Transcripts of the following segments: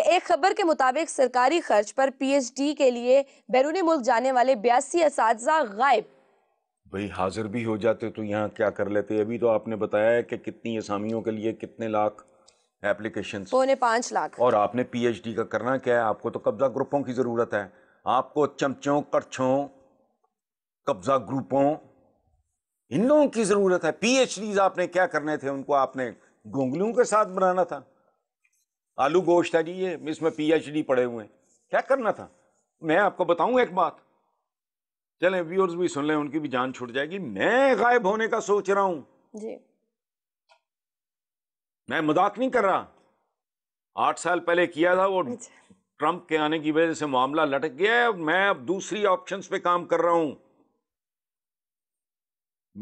एक खबर के मुताबिक सरकारी खर्च पर पीएचडी के लिए बैरूनी मुल्क जाने वाले बयासी इस गायब भाई हाजिर भी हो जाते तो यहाँ क्या कर लेते अभी तो आपने बताया है कि कितनी असामियों के लिए कितने लाख एप्लीकेशन पौने पाँच लाख और आपने पीएचडी का करना क्या है आपको तो कब्जा ग्रुपों की ज़रूरत है आपको चमचों कच्छों कब्जा ग्रुपों इन लोगों की ज़रूरत है पी आपने क्या करने थे उनको आपने गोंगलू के साथ बनाना था आलू गोश्त है जी ये इसमें पीएचडी पड़े हुए हैं क्या करना था मैं आपको बताऊं एक बात चलें व्यूअर्स भी सुन लें उनकी भी जान छूट जाएगी मैं गायब होने का सोच रहा हूं जी मैं मजाक नहीं कर रहा आठ साल पहले किया था वो ट्रंप अच्छा। के आने की वजह से मामला लटक गया है मैं अब दूसरी ऑप्शन पे काम कर रहा हूं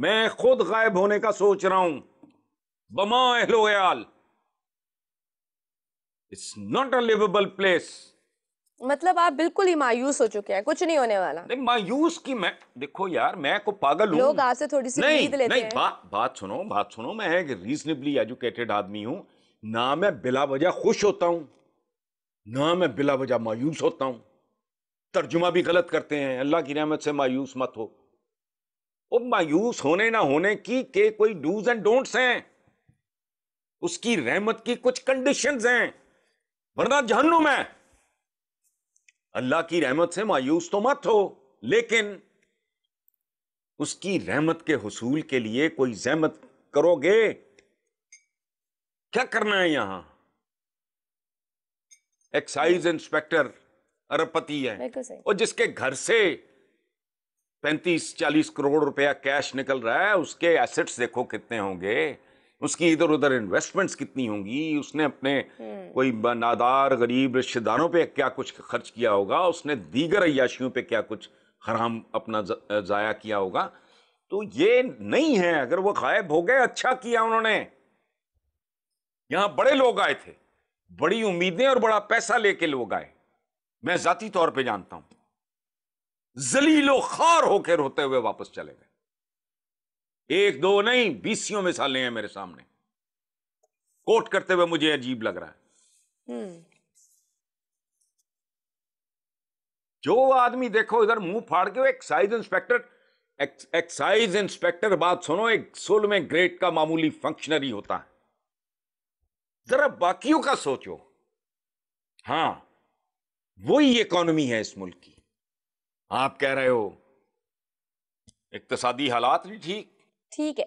मैं खुद गायब होने का सोच रहा हूं बमा एहलोयाल it's not a liveable place मतलब आप बिल्कुल ही मायूस हो चुके हैं कुछ नहीं होने वाला नहीं मायूस की मैं देखो यार मैं को पागल हूं लोग आपसे थोड़ी सी नहीं, लेते नहीं, हैं बा, बात सुनो बात सुनो मैं एक रीजनेबली एजुकेटेड आदमी हूँ ना मैं बिला वजह खुश होता हूँ ना मैं बिला वजह मायूस होता हूं तर्जुमा भी गलत करते हैं अल्लाह की रहमत से मायूस मत हो और मायूस होने ना होने की के कोई डूज एंड डोंट्स हैं उसकी रहमत की कुछ कंडीशंस हैं वरना जहन्नुम में अल्लाह की रहमत से मायूस तो मत हो लेकिन उसकी रहमत के हसूल के लिए कोई जहमत करोगे क्या करना है यहां एक्साइज इंस्पेक्टर अरबपति है और जिसके घर से पैंतीस चालीस करोड़ रुपया कैश निकल रहा है उसके एसेट्स देखो कितने होंगे उसकी इधर उधर इन्वेस्टमेंट्स कितनी होंगी उसने अपने हम्म। कोई नादार गरीब रिश्तेदारों पे क्या कुछ खर्च किया होगा उसने दीगर अयाशियों पे क्या कुछ हराम अपना ज़ाया किया होगा तो ये नहीं है अगर वो गायब हो गए अच्छा किया उन्होंने यहां बड़े लोग आए थे बड़ी उम्मीदें और बड़ा पैसा लेके लोग आए मैं जाती तौर पे जानता हूं जलीलो खार होकर रोते हुए वापस चले गए एक दो नहीं बीसियों मिसालें हैं मेरे सामने कोट करते हुए मुझे अजीब लग रहा है हम्म। जो आदमी देखो इधर मुंह फाड़ के एक्साइज इंस्पेक्टर एक्साइज इंस्पेक्टर बात सुनो एक में ग्रेड का मामूली फंक्शनरी होता है जरा बाकियों का सोचो हां वही इकोनॉमी है इस मुल्क की आप कह रहे हो इकतसादी तो हालात नहीं ठीक T 嘅。